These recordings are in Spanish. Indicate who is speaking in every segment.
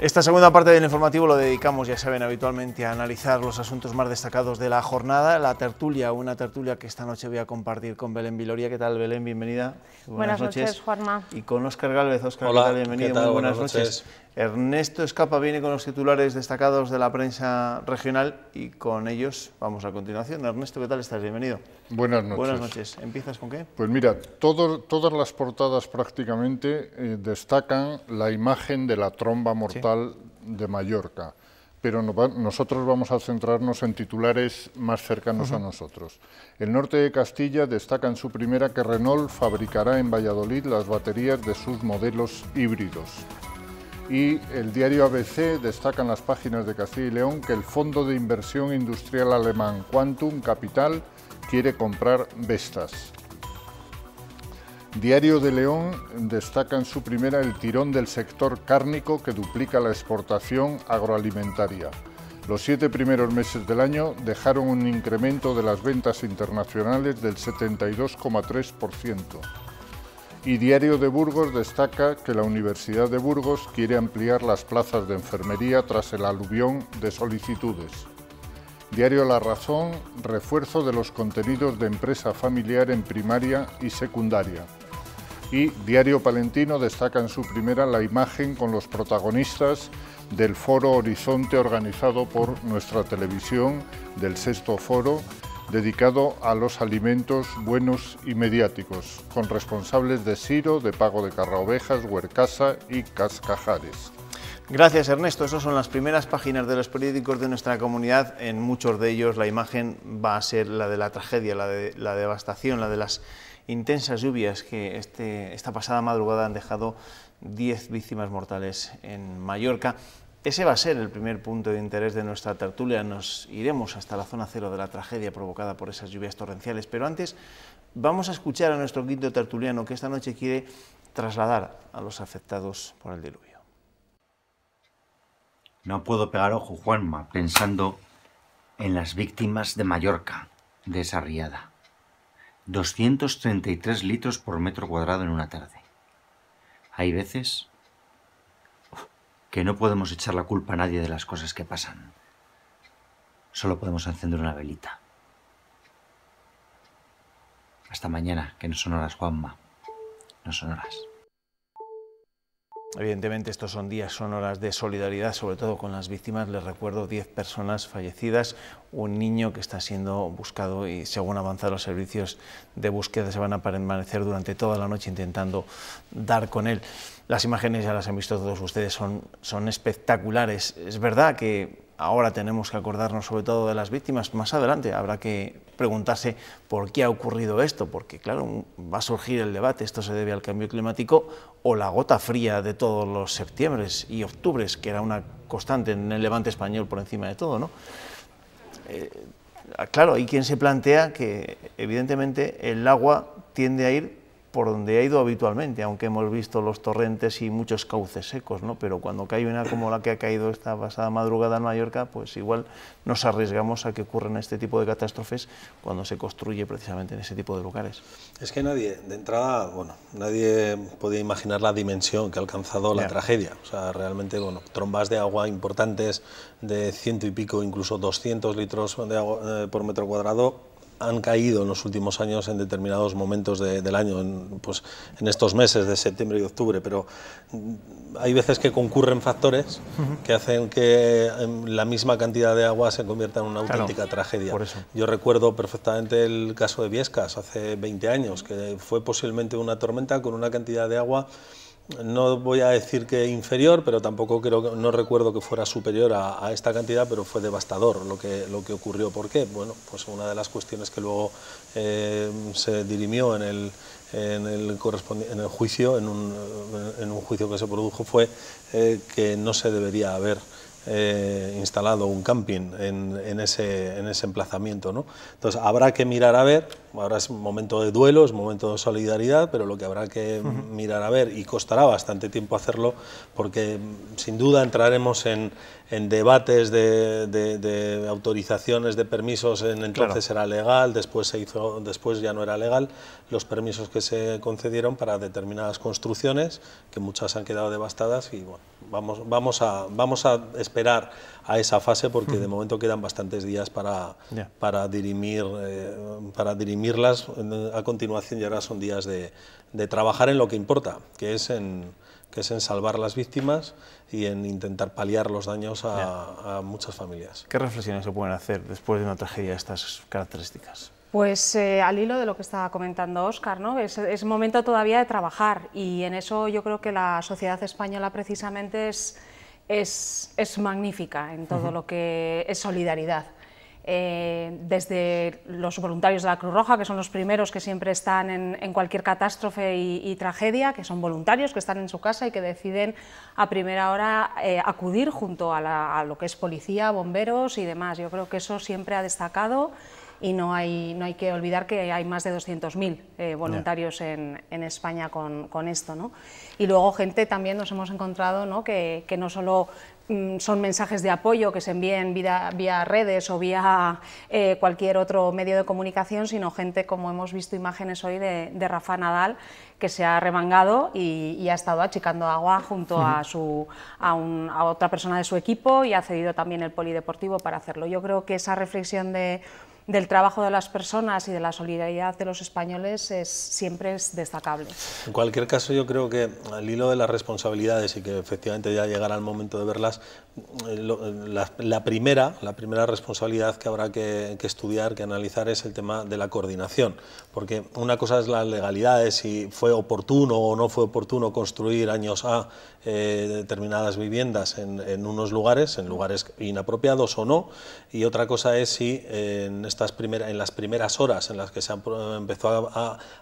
Speaker 1: Esta segunda parte del informativo lo dedicamos, ya saben, habitualmente a analizar los asuntos más destacados de la jornada, la tertulia, una tertulia que esta noche voy a compartir con Belén Viloria. ¿Qué tal, Belén? Bienvenida. Buenas, noches. Juanma. Y con Oscar Gálvez. Oscar, Hola, ¿qué tal? Bienvenido. buenas, noches. Ernesto Escapa viene con los titulares destacados de la prensa regional y con ellos vamos a continuación.
Speaker 2: Ernesto, ¿qué tal estás? Bienvenido. Buenas noches. Buenas noches. ¿Empiezas con qué? Pues mira, todas las portadas prácticamente eh, destacan la imagen de la tromba mortal de Mallorca, pero nosotros vamos a centrarnos en titulares más cercanos a nosotros. El norte de Castilla destaca en su primera que Renault fabricará en Valladolid las baterías de sus modelos híbridos y el diario ABC destaca en las páginas de Castilla y León que el Fondo de Inversión Industrial Alemán Quantum Capital quiere comprar Vestas. Diario de León destaca en su primera el tirón del sector cárnico que duplica la exportación agroalimentaria. Los siete primeros meses del año dejaron un incremento de las ventas internacionales del 72,3% y Diario de Burgos destaca que la Universidad de Burgos quiere ampliar las plazas de enfermería tras el aluvión de solicitudes. Diario La Razón, refuerzo de los contenidos de empresa familiar en primaria y secundaria. Y Diario Palentino destaca en su primera la imagen con los protagonistas del Foro Horizonte organizado por nuestra televisión del Sexto Foro dedicado a los alimentos buenos y mediáticos, con responsables de Siro, de Pago de Carraovejas, Huercasa y Cascajares. Gracias
Speaker 1: Ernesto, esas son las primeras páginas de los periódicos de nuestra comunidad, en muchos de ellos la imagen va a ser la de la tragedia, la de la devastación, la de las intensas lluvias que este, esta pasada madrugada han dejado 10 víctimas mortales en Mallorca ese va a ser el primer punto de interés de nuestra tertulia. Nos iremos hasta la zona cero de la tragedia provocada por esas lluvias torrenciales. Pero antes vamos a escuchar a nuestro quinto tertuliano que esta noche quiere trasladar a los afectados por el diluvio.
Speaker 3: No puedo pegar ojo, Juanma, pensando en las víctimas de
Speaker 1: Mallorca de esa riada. 233 litros por metro cuadrado en una tarde. Hay veces que no podemos echar la culpa a nadie de las cosas que pasan. Solo podemos encender una velita.
Speaker 2: Hasta mañana, que no son horas, Juanma. No son horas.
Speaker 1: Evidentemente estos son días, son horas de solidaridad, sobre todo con las víctimas. Les recuerdo 10 personas fallecidas, un niño que está siendo buscado y según avanzan los servicios de búsqueda se van a permanecer durante toda la noche intentando dar con él. Las imágenes ya las han visto todos ustedes, son, son espectaculares. Es verdad que ahora tenemos que acordarnos sobre todo de las víctimas. Más adelante habrá que preguntarse por qué ha ocurrido esto, porque claro, va a surgir el debate, esto se debe al cambio climático o la gota fría de todos los septiembre y octubres, que era una constante en el levante español por encima de todo. ¿no? Eh, claro, hay quien se plantea que evidentemente el agua tiende a ir por donde ha ido habitualmente, aunque hemos visto los torrentes y muchos cauces secos, ¿no? pero cuando cae una como la que ha caído esta pasada madrugada en Mallorca, pues igual nos arriesgamos a que ocurran este tipo de catástrofes cuando se construye precisamente en ese tipo de lugares.
Speaker 4: Es que nadie, de entrada, bueno, nadie podía imaginar la dimensión que ha alcanzado la tragedia. O sea, realmente, bueno, trombas de agua importantes de ciento y pico, incluso 200 litros de agua eh, por metro cuadrado, han caído en los últimos años en determinados momentos del año, en, pues, en estos meses de septiembre y octubre, pero mm, hay veces que concurren factores que hacen que em, la misma cantidad de agua se convierta en una auténtica tragedia. Yo recuerdo perfectamente el caso de Viescas hace 20 años, que fue posiblemente una tormenta con una cantidad de agua no voy a decir que inferior, pero tampoco creo no recuerdo que fuera superior a, esta cantidad, pero fue devastador lo que, ocurrió. ¿Por qué? Bueno, pues una de las cuestiones que luego eh, se dirimió en el, juicio, en un, juicio que se produjo, fue eh, que no se debería haber eh, instalado un camping en, ese, emplazamiento. ¿no? Entonces habrá que mirar a ver, ahora es momento de duelo, es momento de solidaridad, pero lo que habrá que mirar a ver, y costará bastante tiempo hacerlo, porque mm, sin duda entraremos en, debates de, autorizaciones, de permisos, en entonces era legal, después, se hizo, después ya no era legal, los permisos que se concedieron para determinadas construcciones, que muchas han quedado devastadas, y vamos, a... Vamos a esperar a esa fase porque de momento quedan bastantes días para, para, dirimir, eh, para dirimirlas a continuación y ahora son días de, de, trabajar en lo que importa, que es en, que es en salvar las víctimas y en intentar paliar
Speaker 1: los daños a, muchas familias. ¿Qué reflexiones se pueden hacer después de una tragedia de estas características?
Speaker 5: Pues eh, al hilo de lo que estaba comentando Óscar, ¿no? es, es momento todavía de trabajar y en eso yo creo que la sociedad española precisamente es es, es magnífica en todo lo que es solidaridad. Eh, desde los voluntarios de la Cruz Roja, que son los primeros que siempre están en, cualquier catástrofe y, tragedia, que son voluntarios, que están en su casa y que deciden a primera hora eh, acudir junto a, lo que es policía, bomberos y demás. Yo creo que eso siempre ha destacado y no hay, no hay que olvidar que hay más de 200.000 eh, voluntarios en, España con, esto. Y luego gente también nos hemos encontrado ¿no? Que, no solo mm, son mensajes de apoyo que se envíen vía, redes o vía eh, cualquier otro medio de comunicación, sino gente como hemos visto imágenes hoy de, Rafa Nadal que se ha remangado y, ha estado achicando agua junto a, su, a otra persona de su equipo y ha cedido también el polideportivo para hacerlo. Yo creo que esa reflexión de del trabajo de las personas y de la solidaridad de los españoles es, siempre es destacable.
Speaker 2: En
Speaker 4: cualquier caso, yo creo que al hilo de las responsabilidades y que efectivamente ya llegará el momento de verlas, eh, eh, la, primera, la primera responsabilidad que habrá que, estudiar, que analizar, es el tema de la coordinación. Porque una cosa es las legalidades, si fue oportuno o no fue oportuno construir años A eh, determinadas viviendas en, unos lugares, en lugares inapropiados o no. Y otra cosa es si en, estas primeras, en las primeras horas en las que se empezó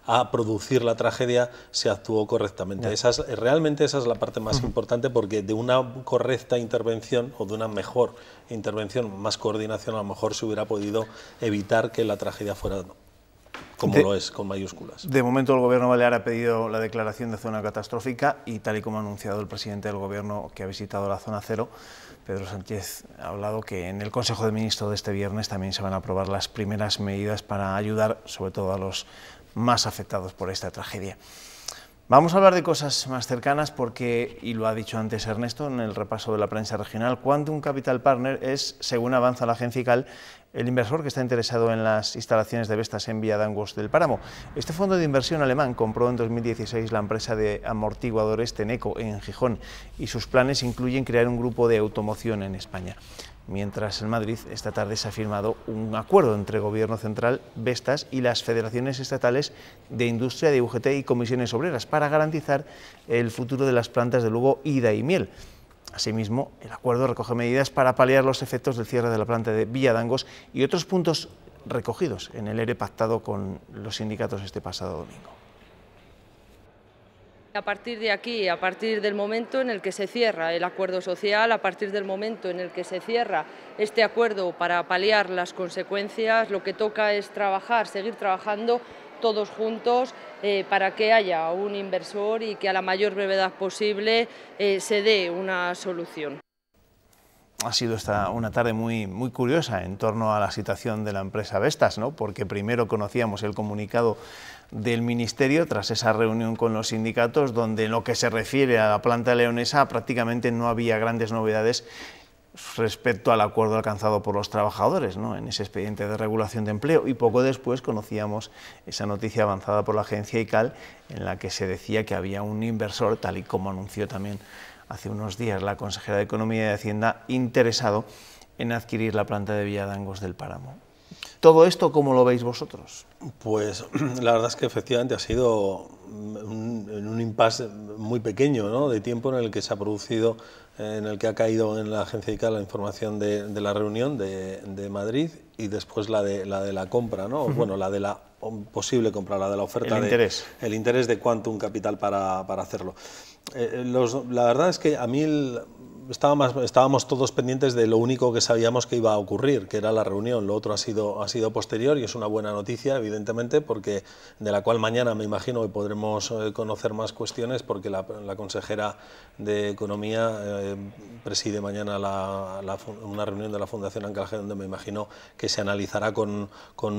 Speaker 4: a, producir la tragedia, se actuó correctamente. esas realmente esa es la parte más importante porque de una correcta intervención o de una mejor intervención, más coordinación, a lo mejor se hubiera podido evitar que la tragedia fuera como lo es, con mayúsculas.
Speaker 1: De momento el Gobierno balear ha pedido la declaración de zona catastrófica y tal y como ha anunciado el presidente del Gobierno que ha visitado la zona cero, Pedro Sánchez ha hablado que en el Consejo de Ministros de este viernes también se van a aprobar las primeras medidas para ayudar sobre todo a los más afectados por esta tragedia. Vamos a hablar de cosas más cercanas porque, y lo ha dicho antes Ernesto en el repaso de la prensa regional, Quantum Capital Partner es, según avanza la agencia el inversor que está interesado en las instalaciones de Vestas en Vía Dangos del Páramo. Este fondo de inversión alemán compró en 2016 la empresa de amortiguadores Teneco en Gijón y sus planes incluyen crear un grupo de automoción en España mientras en Madrid esta tarde se ha firmado un acuerdo entre Gobierno Central, Vestas y las federaciones estatales de industria de UGT y comisiones obreras para garantizar el futuro de las plantas de Lugo, Ida y Miel. Asimismo, el acuerdo recoge medidas para paliar los efectos del cierre de la planta de Villadangos y otros puntos recogidos en el ERE pactado con los sindicatos este pasado domingo.
Speaker 6: A partir de aquí, a partir del momento en el que se cierra el acuerdo social, a partir del momento en el que se cierra este acuerdo para paliar las consecuencias, lo que toca es trabajar, seguir trabajando todos juntos eh, para que haya un inversor y que a la mayor brevedad posible eh, se dé una solución.
Speaker 1: Ha sido esta una tarde muy, muy curiosa en torno a la situación de la empresa Vestas, ¿no? porque primero conocíamos el comunicado del Ministerio tras esa reunión con los sindicatos, donde en lo que se refiere a la planta leonesa prácticamente no había grandes novedades respecto al acuerdo alcanzado por los trabajadores en ese expediente de regulación de empleo y poco después conocíamos esa noticia avanzada por la agencia ICAL en la que se decía que había un inversor, tal y como anunció también hace unos días la consejera de Economía y Hacienda, interesado en adquirir la planta de Villadangos del Páramo. ¿Todo esto cómo lo veis vosotros? Pues la verdad es que efectivamente ha sido un,
Speaker 4: impasse muy pequeño ¿no? de tiempo en el que se ha producido, en el que ha caído en la agencia ICA la información de, la reunión de, Madrid y después la de la, de la compra, ¿no? bueno, la de la posible compra, la de la oferta. El interés. el interés de Quantum Capital para, hacerlo. Eh, eh, la verdad es que a mí estábamos, estábamos todos pendientes de lo único que sabíamos que iba a ocurrir, que era la reunión. Lo otro ha sido, ha sido posterior y es una buena noticia, evidentemente, porque de la cual mañana me imagino que podremos eh, conocer más cuestiones, porque la, consejera de Economía eh, preside mañana una reunión de la Fundación Ancalje, donde me imagino que se analizará con,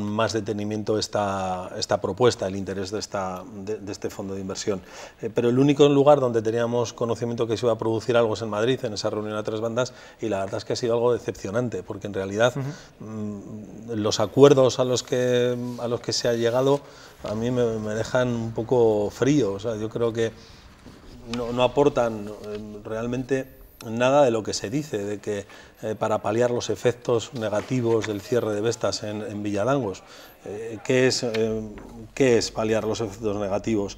Speaker 4: más detenimiento esta, esta propuesta, el interés de, esta, de, este fondo de inversión. Eh, pero el único lugar donde teníamos conocimiento que se iba a producir algo es en Madrid, en esa reunión a tres bandas y la verdad es que ha sido algo decepcionante, porque en realidad mm, los acuerdos a los, que, a los que se ha llegado a mí me, dejan un poco frío. O sea, yo creo que no, aportan eh, realmente nada de lo que se dice, de que eh, para paliar los efectos negativos del cierre de bestas en, Villalangos. Eh, es, ¿qué, es, paliar los efectos negativos?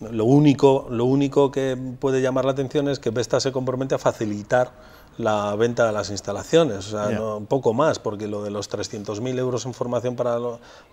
Speaker 4: Lo único, lo único que puede llamar la atención es que Vesta se compromete a facilitar la venta de las instalaciones, o sea, poco más, porque lo de los 300.000 euros en formación para,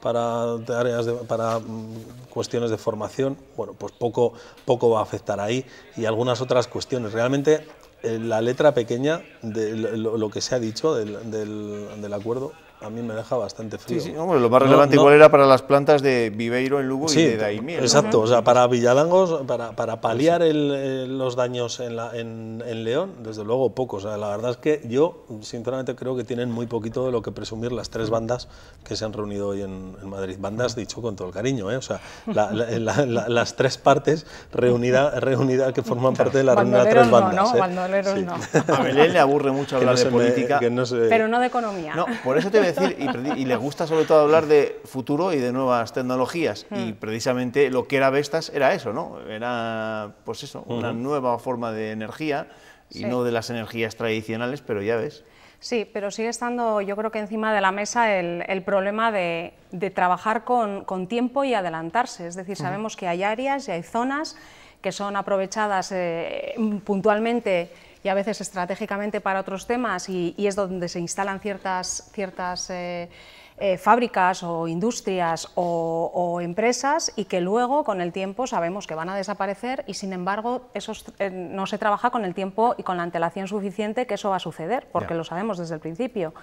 Speaker 4: para, áreas para mm, cuestiones de formación, bueno, pues poco, poco va a afectar ahí y algunas otras cuestiones. Realmente eh, la
Speaker 1: letra pequeña
Speaker 4: de lo, que se ha dicho del acuerdo a mí me deja bastante frío. Sí, sí, hombre, lo más relevante igual
Speaker 1: era para las plantas de Viveiro en Lugo y de Daimiel. Exacto, o sea,
Speaker 4: para Villalangos, para, para paliar eh, los daños en, en, León, desde luego poco. O sea, la verdad es que yo, sinceramente, creo que tienen muy poquito de lo que presumir las tres bandas que se han reunido hoy en, Madrid. Bandas, dicho con todo el cariño, ¿eh? o sea, las tres partes reunidas reunida, que forman parte de la reunión de tres bandas.
Speaker 5: ¿eh? no.
Speaker 1: A Belén le aburre mucho hablar de política. no Pero
Speaker 5: no de economía. No,
Speaker 1: por eso te voy y, le gusta sobre todo hablar de futuro y de nuevas tecnologías. Mm. Y precisamente lo que era Vestas era eso, ¿no? Era, pues eso, una nueva forma de energía y no de las energías tradicionales, pero ya ves.
Speaker 5: Sí, pero sigue estando, yo creo que encima de la mesa el, problema de, trabajar con, tiempo y adelantarse. Es decir, sabemos que hay áreas y hay zonas que son aprovechadas eh, puntualmente y a veces estratégicamente para otros temas y, es donde se instalan ciertas, ciertas eh, eh, fábricas o industrias o, empresas y que luego con el tiempo sabemos que van a desaparecer y sin embargo eso eh, no se trabaja con el tiempo y con la antelación suficiente que eso va a suceder, porque lo sabemos desde el principio.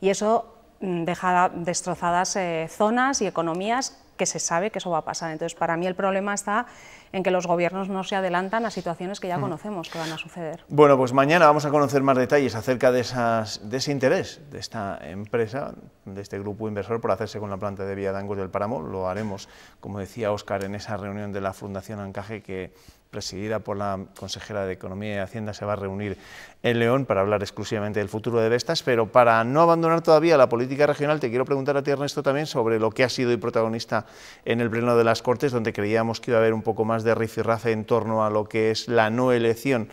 Speaker 5: Y eso mm, deja destrozadas zonas y economías que se sabe que eso va a pasar. Entonces, para mí el problema está en que los gobiernos no se adelantan a situaciones que ya mm. conocemos que van a suceder.
Speaker 1: Bueno, pues mañana vamos a conocer más detalles acerca de, ese interés de esta empresa, de este grupo inversor, por hacerse con la planta de Vía de Angus del Páramo. Lo haremos, como decía Óscar, en esa reunión de la Fundación Ancaje que presidida por la consejera de Economía y Hacienda, se va a reunir en León para hablar exclusivamente del futuro de Vestas, pero para no abandonar todavía la política regional, te quiero preguntar a ti, Ernesto, también sobre lo que ha sido y protagonista en el Pleno de las Cortes, donde creíamos que iba a haber un poco más de rifirrafe en torno a lo que es la no elección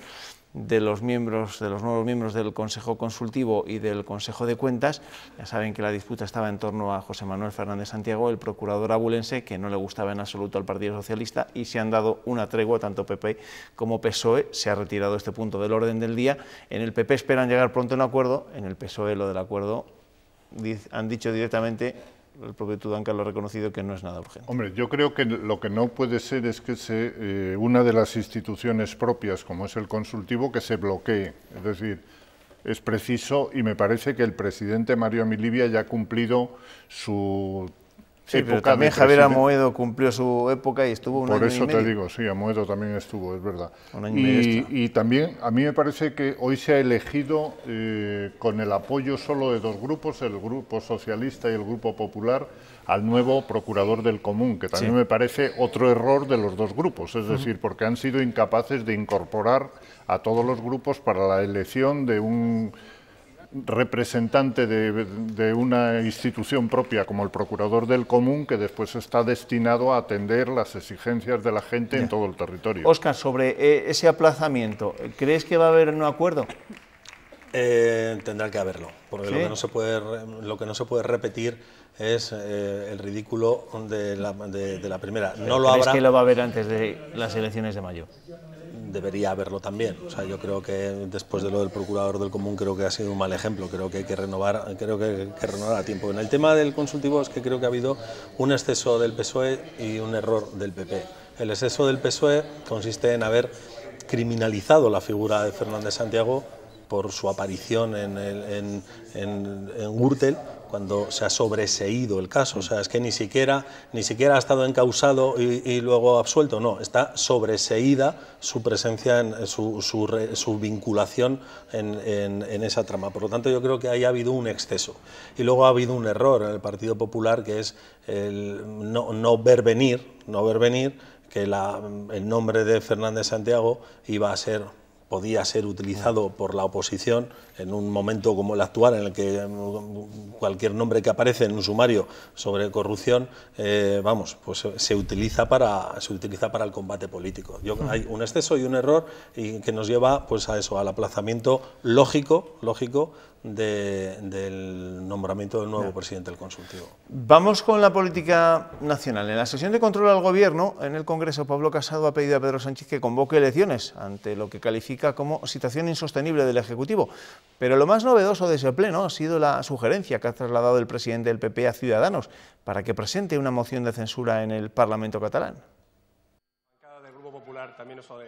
Speaker 1: de los miembros, de los nuevos miembros del Consejo Consultivo y del Consejo de Cuentas. Ya saben que la disputa estaba en torno a José Manuel Fernández Santiago, el procurador abulense, que no le gustaba en absoluto al Partido Socialista y se han dado una tregua, tanto PP como PSOE. Se ha retirado este punto del orden del día. En el PP esperan llegar pronto a un acuerdo, en el PSOE lo del acuerdo han dicho directamente el propio Tudanca lo ha reconocido que no es nada urgente.
Speaker 2: Hombre, yo creo que lo que no puede ser es que se, eh, una de las instituciones propias, como es el consultivo, que se bloquee. Es decir, es preciso y me parece que el presidente Mario Milivia ya ha cumplido su Sí, también Javier Amoedo cumplió su época y estuvo un Por eso te digo, sí, Amoedo también estuvo, es verdad. y, también a mí me parece que hoy se ha elegido eh, con el apoyo solo de dos grupos, el Grupo Socialista y el Grupo Popular, al nuevo procurador del común, que también me parece otro error de los dos grupos, es decir, porque han sido incapaces de incorporar a todos los grupos para la elección de un representante de, una institución propia como el Procurador del Común, que después está destinado a atender las exigencias de la gente en todo el territorio. Oscar,
Speaker 1: sobre eh, ese aplazamiento, ¿crees que va a haber un acuerdo? Eh, tendrá que haberlo, porque lo, que no se puede, lo que no se puede repetir
Speaker 4: es eh, el ridículo de la, primera. No lo ¿Crees que lo va a
Speaker 1: haber antes de las elecciones de mayo?
Speaker 4: debería haberlo también. O sea, yo creo que después de lo del procurador del común creo que ha sido un mal ejemplo. Creo que hay que renovar, creo que, que renovar a tiempo. En el tema del consultivo es que creo que ha habido un exceso del PSOE y un error del PP. El exceso del PSOE consiste en haber criminalizado la figura de Fernández Santiago por su aparición en, en, en, Gürtel cuando se ha sobreseído el caso. O sea, es que ni siquiera, ni siquiera ha estado encausado y, luego absuelto. No, está sobreseída su presencia, en, eh, su, vinculación en, esa trama. Por lo tanto, yo creo que ahí ha habido un exceso. Y luego ha habido un error en el Partido Popular, que es el no, no ver venir, no ver venir que el nombre de Fernández Santiago iba a ser podía ser utilizado por la oposición en un momento como el actual, en el que eh, cualquier nombre que aparece en un sumario sobre corrupción, eh, vamos, pues se utiliza para se utiliza para el combate político. hay un exceso y un error y que nos lleva, pues a eso, al aplazamiento
Speaker 1: lógico, lógico del nombramiento del nuevo presidente del consultivo. Vamos con la política nacional. En la sesión de control al Gobierno, en el Congreso, Pablo Casado ha pedido a Pedro Sánchez que convoque elecciones ante lo que califica como situación insostenible del Ejecutivo. Pero lo más novedoso de ese pleno ha sido la sugerencia que ha trasladado el presidente del PP a
Speaker 3: Ciudadanos para que presente una moción de censura en el Parlamento catalán.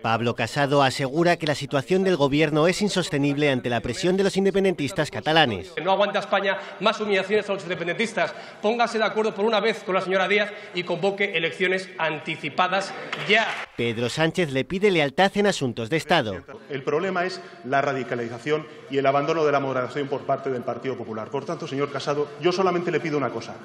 Speaker 3: Pablo Casado asegura que la situación del gobierno es insostenible ante la presión de los independentistas catalanes. No aguanta España más humillaciones a los independentistas.
Speaker 4: Póngase de acuerdo por una vez con la señora Díaz y convoque elecciones anticipadas ya.
Speaker 3: Pedro Sánchez le pide lealtad en asuntos de Estado. El problema es la radicalización
Speaker 1: y el abandono de la moderación por parte del Partido Popular. Por tanto, señor Casado, yo solamente le pido una cosa,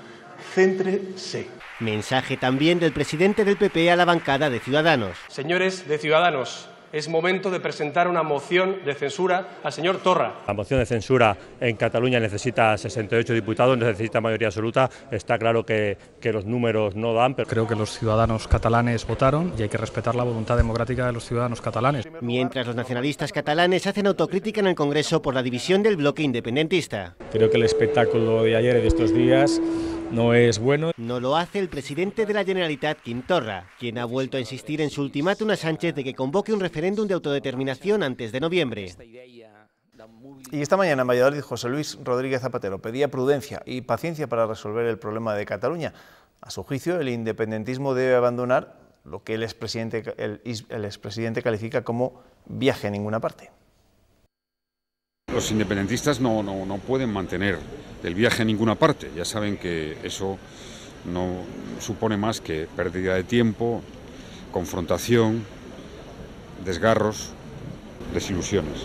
Speaker 3: céntrese. Mensaje también del presidente del PP a la bancada de Ciudadanos.
Speaker 4: Señores de Ciudadanos, es momento de presentar una moción de censura al señor Torra. La moción de censura en Cataluña necesita 68 diputados, necesita mayoría absoluta. Está claro que, que, los números no dan. Pero... Creo que los ciudadanos catalanes votaron y hay que
Speaker 3: respetar la voluntad democrática de los ciudadanos catalanes. Mientras los nacionalistas catalanes hacen autocrítica en el Congreso por la división del bloque independentista. Creo que el espectáculo de ayer y de estos días no es bueno. No lo hace el presidente de la Generalitat, Quintorra, quien ha vuelto a insistir en su ultimátum a Sánchez de que convoque un referéndum de autodeterminación antes de noviembre. Y esta mañana en Valladolid, José Luis Rodríguez Zapatero pedía prudencia y paciencia para resolver
Speaker 1: el problema de Cataluña. A su juicio, el independentismo debe abandonar lo que el expresidente, el, el expresidente califica como viaje a ninguna parte
Speaker 2: los independentistas no, pueden mantener el viaje a ninguna parte. Ya saben que eso no supone más que pérdida de tiempo, confrontación, desgarros, desilusiones.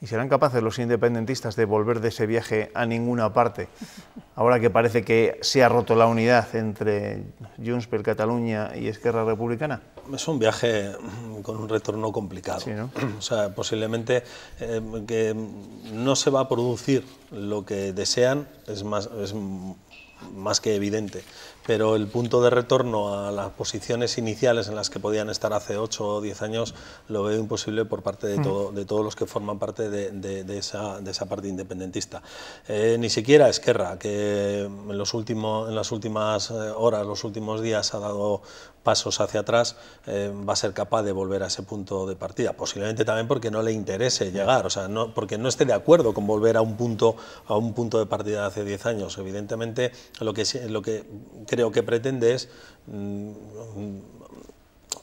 Speaker 1: ¿Y serán capaces los independentistas de volver de ese viaje a ninguna parte? Ahora que parece que se ha roto la unidad entre Junts per Catalunya y Esquerra Republicana.
Speaker 4: Es un viaje mm, con un retorno complicado. O sea, posiblemente eh, que no se va a producir lo que desean es más que evidente pero el punto de retorno a las posiciones iniciales en las que podían estar hace 8 o 10 años lo veo imposible por parte de, mm. de todos los que forman parte de, de, esa, parte independentista. Eh, ni siquiera Esquerra, que en, los en las últimas eh, horas, los últimos días ha dado pasos hacia atrás, eh, va a ser capaz de volver a ese punto de partida. Posiblemente también porque no le interese llegar, o sea, no, porque no esté de acuerdo con volver a un punto, a un punto de partida de hace 10 años. Evidentemente, lo que, lo que creo que pretende es mm,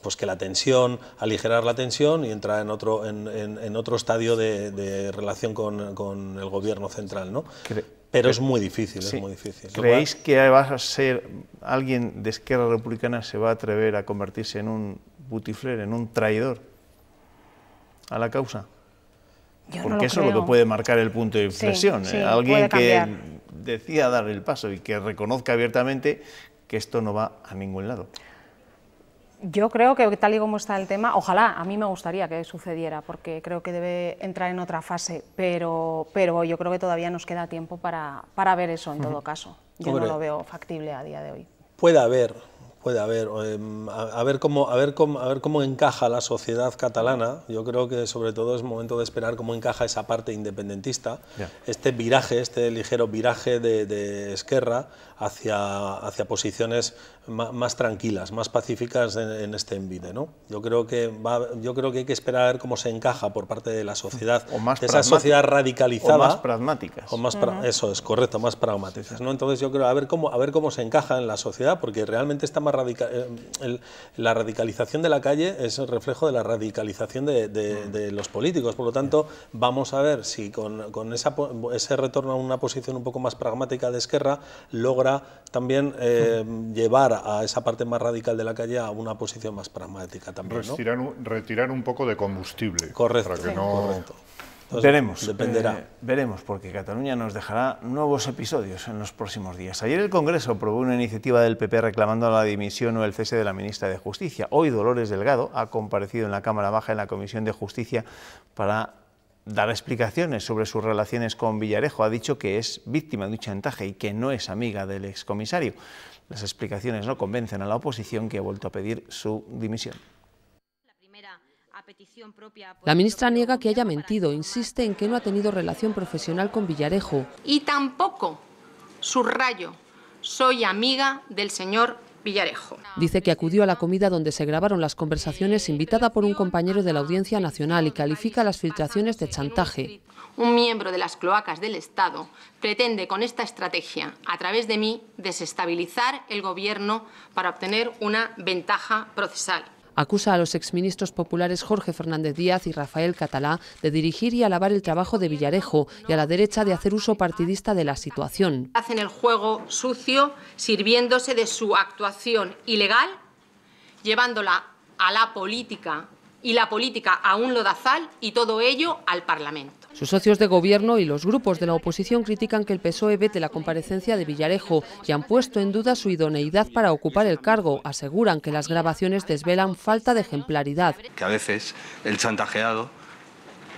Speaker 4: pues que la tensión, aligerar la tensión y entrar en otro, en, otro estadio de, relación con, el gobierno central. ¿no? Pero es muy difícil, es muy difícil. ¿Creéis
Speaker 1: que va a ser alguien de izquierda Republicana se va a atrever a convertirse en un butifler, en un traidor a la causa? Porque eso es lo que puede marcar el punto de inflexión. ¿eh? alguien que decida dar el paso y que reconozca abiertamente que esto no va a ningún lado.
Speaker 5: Yo creo que tal y como está el tema, ojalá, a mí me gustaría que sucediera, porque creo que debe entrar en otra fase, pero, pero yo creo que todavía nos queda tiempo para, para ver eso en todo caso. Yo no lo veo factible a día de hoy.
Speaker 4: Puede haber, puede haber, em, a, ver cómo, a, ver cómo, a ver cómo encaja la sociedad catalana, yo creo que sobre todo es momento de esperar cómo encaja esa parte independentista, este viraje, este ligero viraje de, de Esquerra hacia, hacia posiciones más, tranquilas, más pacíficas en, este envite. ¿no? Yo, creo que yo creo que hay que esperar a ver cómo se encaja por parte de la sociedad, de esa sociedad radicalizada. O más pragmáticas. O más Eso es correcto, más pragmáticas. ¿no? Entonces yo creo a ver, cómo, a ver cómo se encaja en la sociedad, porque realmente está más radical, eh, la radicalización de la calle es el reflejo de la radicalización de, los políticos. Por lo tanto, vamos a ver si con, ese retorno a una posición un poco más pragmática de Esquerra logra también eh, llevar a esa parte más radical de la calle a una
Speaker 1: posición más pragmática
Speaker 2: también. Retirar, un poco de combustible. Correcto.
Speaker 1: veremos. Dependerá. Eh, veremos, porque Cataluña nos dejará nuevos episodios en los próximos días. Ayer el Congreso aprobó una iniciativa del PP reclamando la dimisión o el cese de la ministra de Justicia. Hoy Dolores Delgado ha comparecido en la Cámara Baja en la Comisión de Justicia para dar explicaciones sobre sus relaciones con Villarejo. Ha dicho que es víctima de un chantaje y que no es amiga del excomisario. Las explicaciones no convencen a la oposición que ha vuelto a pedir su dimisión. La ministra niega
Speaker 6: que haya mentido, insiste en que no ha tenido relación profesional con Villarejo.
Speaker 5: Y tampoco, subrayo, soy amiga del señor Villarejo.
Speaker 6: Dice que acudió a la comida donde se grabaron las conversaciones invitada por un compañero de la Audiencia Nacional y califica las filtraciones de chantaje.
Speaker 5: Un miembro de las cloacas del Estado pretende con esta estrategia, a través de mí, desestabilizar el Gobierno para obtener una ventaja procesal
Speaker 6: acusa a los exministros populares Jorge Fernández Díaz y Rafael Catalá de dirigir y alabar el trabajo de Villarejo y a la derecha de hacer uso partidista de la situación.
Speaker 5: Hacen el juego sucio sirviéndose de su actuación ilegal, llevándola a la política y la política a un lodazal y todo ello al Parlamento.
Speaker 6: Sus socios de gobierno y los grupos de la oposición critican que el PSOE vete la comparecencia de Villarejo y han puesto en duda su idoneidad para ocupar el cargo. Aseguran que las grabaciones desvelan falta de ejemplaridad.
Speaker 4: Que a veces el chantajeado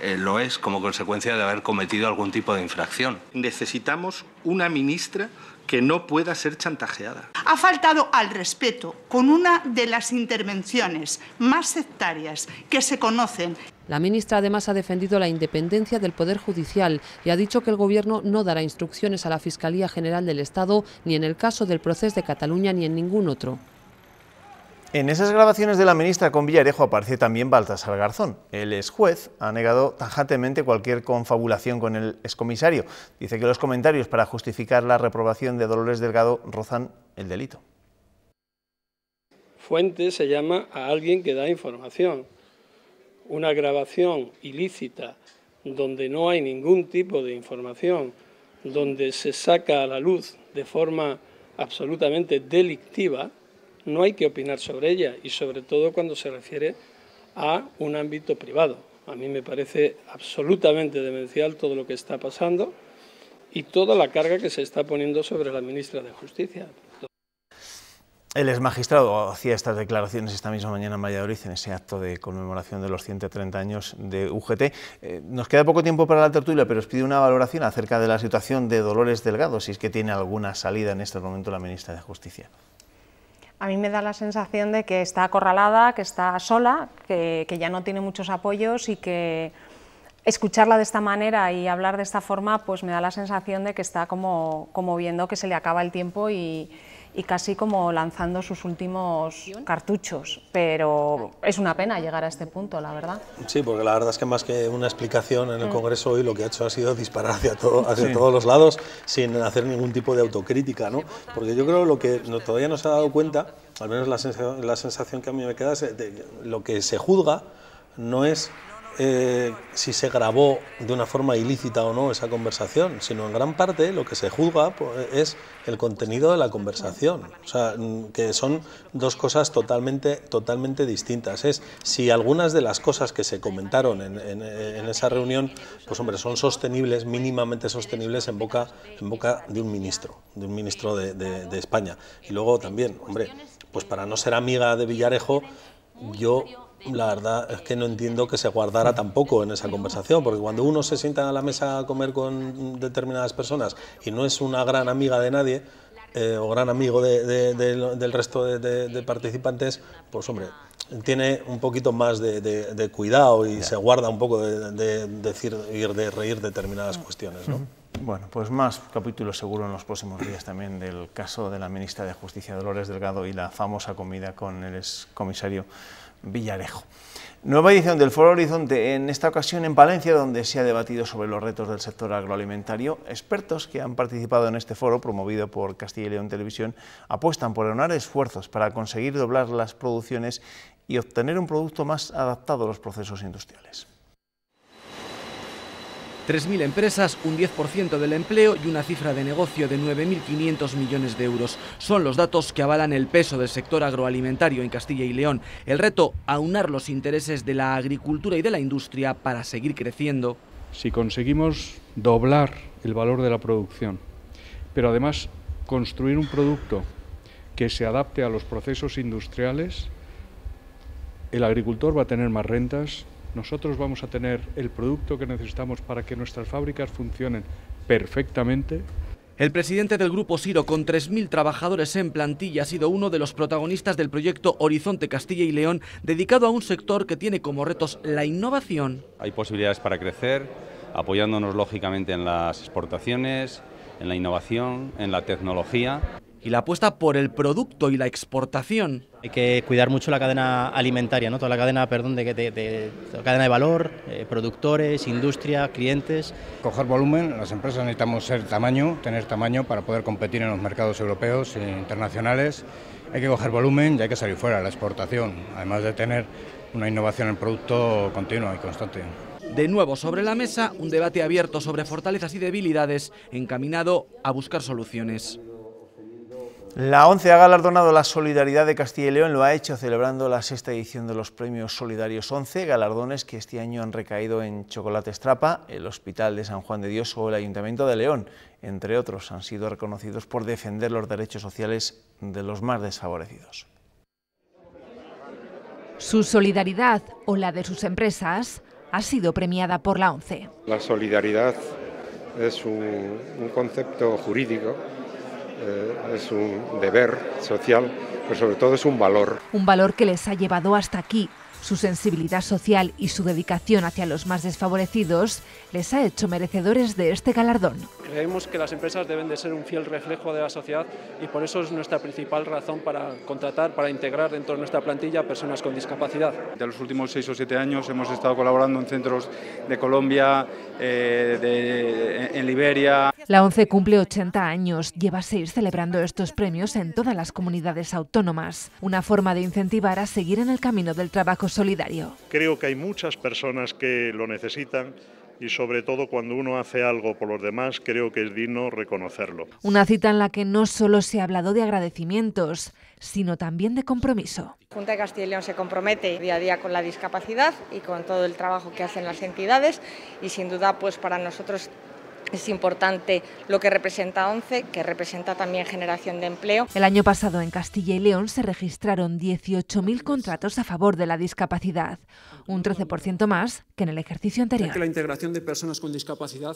Speaker 4: eh, lo es como consecuencia de haber cometido algún tipo de infracción. Necesitamos una ministra que no pueda ser chantajeada.
Speaker 6: Ha faltado al respeto con una de las intervenciones más sectarias que se conocen. La ministra además ha defendido la independencia del Poder Judicial y ha dicho que el Gobierno no dará instrucciones a la Fiscalía General del Estado ni en el caso del proceso de Cataluña ni en ningún otro.
Speaker 1: En esas grabaciones de la ministra con Villarejo aparece también Baltasar Garzón. El ex juez ha negado tajantemente cualquier confabulación con el excomisario. Dice que los comentarios para justificar la reprobación de Dolores Delgado rozan el delito.
Speaker 4: Fuente se llama a alguien que da información. Una grabación ilícita donde no hay ningún tipo de información, donde se saca a la luz de forma absolutamente delictiva, no hay que opinar sobre ella y sobre todo cuando se refiere a un ámbito privado. A mí me parece absolutamente demencial todo lo que está pasando y toda la carga que se está poniendo sobre la ministra de Justicia.
Speaker 1: El magistrado hacía estas declaraciones esta misma mañana en Valladolid en ese acto de conmemoración de los 130 años de UGT. Eh, nos queda poco tiempo para la tertulia, pero os pido una valoración acerca de la situación de Dolores Delgado, si es que tiene alguna salida en este momento la ministra de Justicia
Speaker 5: a mí me da la sensación de que está acorralada, que está sola, que, que ya no tiene muchos apoyos y que escucharla de esta manera y hablar de esta forma, pues me da la sensación de que está como, como viendo que se le acaba el tiempo y, y casi como lanzando sus últimos cartuchos, pero es una pena llegar a este punto, la verdad.
Speaker 4: Sí, porque la verdad es que más que una explicación en el mm. Congreso hoy lo que ha hecho ha sido disparar hacia, todo, hacia todos los lados sin hacer ningún tipo de autocrítica, ¿no? Porque yo creo que lo que todavía no se ha dado cuenta, al menos la sensación, la sensación que a mí me queda es de, de, lo que se juzga no es eh, si se grabó de una forma ilícita o no esa conversación, sino en gran parte lo que se juzga pues, es el contenido de la conversación, o sea, mm, que son dos cosas totalmente, totalmente distintas. Es si algunas de las cosas que se comentaron en, esa reunión, pues hombre, son sostenibles, mínimamente sostenibles en boca, en boca de un ministro, de un ministro de España. Y luego también, hombre, pues para no ser amiga de Villarejo, yo la verdad es que no entiendo que se guardara tampoco en esa conversación, porque cuando uno se sienta a la mesa a comer con determinadas personas y no es una gran amiga de nadie eh, o gran amigo del resto de, participantes, pues hombre, tiene un poquito más de, cuidado y se guarda un poco de, decir, y de reír determinadas cuestiones.
Speaker 1: ¿no? Bueno, pues más capítulos seguro en los próximos días también del caso de la ministra de Justicia Dolores Delgado y la famosa comida con el excomisario Villarejo. Nueva edición del Foro Horizonte, en esta ocasión en Palencia, donde se ha debatido sobre los retos del sector agroalimentario. Expertos que han participado en este foro, promovido por Castilla y León Televisión, apuestan por aunar esfuerzos para conseguir doblar las producciones y obtener un producto más adaptado a los procesos industriales.
Speaker 7: 3.000 empresas, un 10% del empleo y una cifra de negocio de 9.500 millones de euros. Son los datos que avalan el peso del sector agroalimentario en Castilla y León. El reto, aunar los intereses de la agricultura y de la industria para seguir creciendo.
Speaker 2: Si conseguimos doblar el valor de la producción, pero además construir un producto que se adapte a los procesos industriales, el agricultor va a tener más rentas, nosotros vamos a tener el producto que necesitamos para que nuestras fábricas funcionen perfectamente. El presidente del grupo
Speaker 7: Siro, con 3.000 trabajadores en plantilla, ha sido uno de los protagonistas del proyecto Horizonte Castilla y León, dedicado a un sector que tiene como retos la innovación.
Speaker 4: Hay posibilidades para crecer, apoyándonos lógicamente en las exportaciones, en la innovación, en la
Speaker 3: tecnología y la apuesta por el producto y la exportación. Hay que cuidar mucho la cadena alimentaria, toda la cadena, perdón, de, cadena de valor, eh, productores, industria, clientes. Coger volumen, las empresas necesitamos ser tamaño, tener tamaño para poder competir en los mercados europeos e internacionales. Hay que coger volumen y hay que salir fuera, la exportación, además de tener una innovación en producto continua y constante. De nuevo sobre la
Speaker 7: mesa, un debate abierto sobre fortalezas y debilidades encaminado a buscar soluciones.
Speaker 1: La ONCE ha galardonado la solidaridad de Castilla y León, lo ha hecho celebrando la sexta edición de los premios Solidarios 11, galardones que este año han recaído en Chocolate Estrapa, el Hospital de San Juan de Dios o el Ayuntamiento de León. Entre otros, han sido reconocidos por defender los derechos sociales de los más desfavorecidos.
Speaker 7: Su solidaridad o la de sus empresas ha sido premiada por la ONCE.
Speaker 2: La solidaridad es un, un concepto jurídico eh, es un deber social, pero sobre todo es un valor.
Speaker 7: Un valor que les ha llevado hasta aquí. Su sensibilidad social y su dedicación hacia los más desfavorecidos les ha hecho merecedores de este galardón
Speaker 1: creemos que las empresas deben de ser un fiel reflejo de la sociedad y por eso es nuestra principal razón para contratar, para integrar dentro de nuestra plantilla personas con discapacidad. De los últimos seis o siete años hemos estado colaborando en centros de Colombia, eh, de, en Liberia.
Speaker 7: La ONCE cumple 80 años, lleva seis celebrando estos premios en todas las comunidades autónomas. Una forma de incentivar a seguir en el camino del trabajo solidario.
Speaker 2: Creo que hay muchas personas que lo necesitan y sobre todo cuando uno hace algo por los demás creo que es digno reconocerlo.
Speaker 7: Una cita en la que no solo se ha hablado de agradecimientos, sino también de compromiso.
Speaker 5: Junta de Castilla y León se compromete día a día con la discapacidad y con todo el trabajo que hacen las entidades y sin duda pues para nosotros es importante lo que representa ONCE, que representa también generación de
Speaker 7: empleo. El año pasado en Castilla y León se registraron 18.000 contratos a favor de la discapacidad, un 13% más que en el ejercicio anterior.
Speaker 1: la integración de personas con discapacidad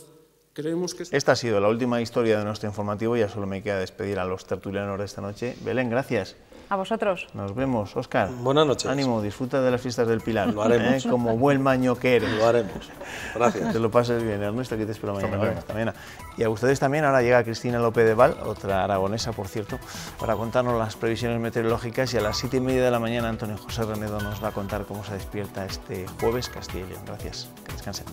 Speaker 1: creemos que... Esta ha sido la última historia de nuestro informativo, ya solo me queda despedir a los tertulianos de esta noche. Belén, gracias. A vosotros. Nos vemos, Oscar. Buenas noches. Ánimo, disfruta de las fiestas del Pilar. Lo haremos. ¿eh? Como buen maño que eres. Lo haremos. Gracias. Te lo pases bien, Ernesto, que te espero mañana. Y a ustedes también, ahora llega Cristina López de Val, otra aragonesa, por cierto, para contarnos las previsiones meteorológicas y a las siete y media de la mañana Antonio José Renedo nos va a contar cómo se despierta este jueves Castilla y Gracias. Que descansen.